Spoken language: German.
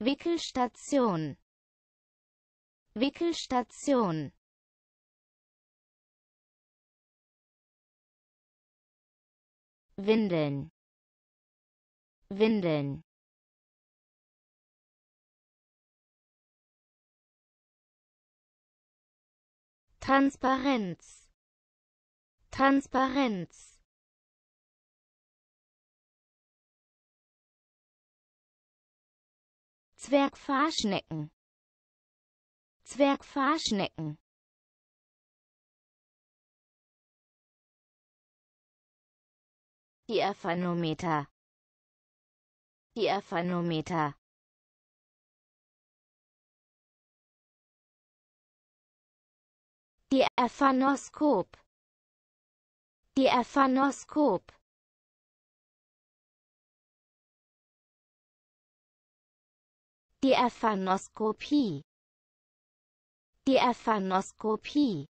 Wickelstation Wickelstation Windeln Windeln Transparenz Transparenz Zwergfahrschnecken Zwergfahrschnecken Die Erphanometer Die Erphanometer Die Erphanoskop Die Erphanoskop Die Aphanoskopie. Die Aphanoskopie.